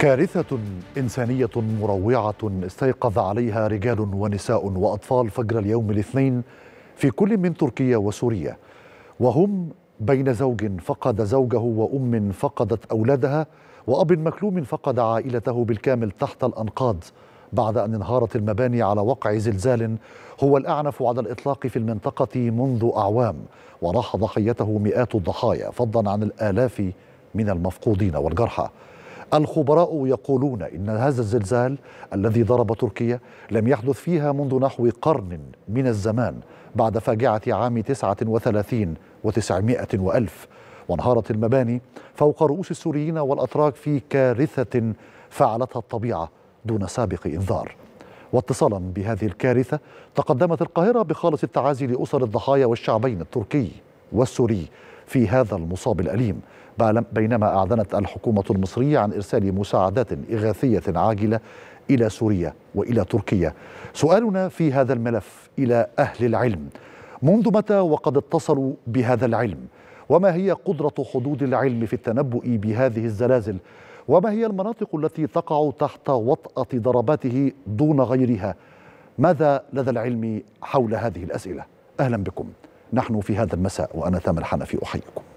كارثة إنسانية مروعة استيقظ عليها رجال ونساء وأطفال فجر اليوم الاثنين في كل من تركيا وسوريا وهم بين زوج فقد زوجه وأم فقدت أولادها وأب مكلوم فقد عائلته بالكامل تحت الأنقاض بعد أن انهارت المباني على وقع زلزال هو الأعنف على الإطلاق في المنطقة منذ أعوام وراح ضحيته مئات الضحايا فضلا عن الآلاف من المفقودين والجرحى الخبراء يقولون إن هذا الزلزال الذي ضرب تركيا لم يحدث فيها منذ نحو قرن من الزمان بعد فاجعة عام 39 و900 وألف وانهارت المباني فوق رؤوس السوريين والأتراك في كارثة فعلتها الطبيعة دون سابق إنذار واتصالا بهذه الكارثة تقدمت القاهرة بخالص التعازي لأسر الضحايا والشعبين التركي والسوري في هذا المصاب الأليم بينما أعلنت الحكومة المصرية عن إرسال مساعدات إغاثية عاجلة إلى سوريا وإلى تركيا سؤالنا في هذا الملف إلى أهل العلم منذ متى وقد اتصلوا بهذا العلم وما هي قدرة حدود العلم في التنبؤ بهذه الزلازل وما هي المناطق التي تقع تحت وطأة ضرباته دون غيرها ماذا لدى العلم حول هذه الأسئلة أهلا بكم نحن في هذا المساء وأنا ثامر حنفي أحييكم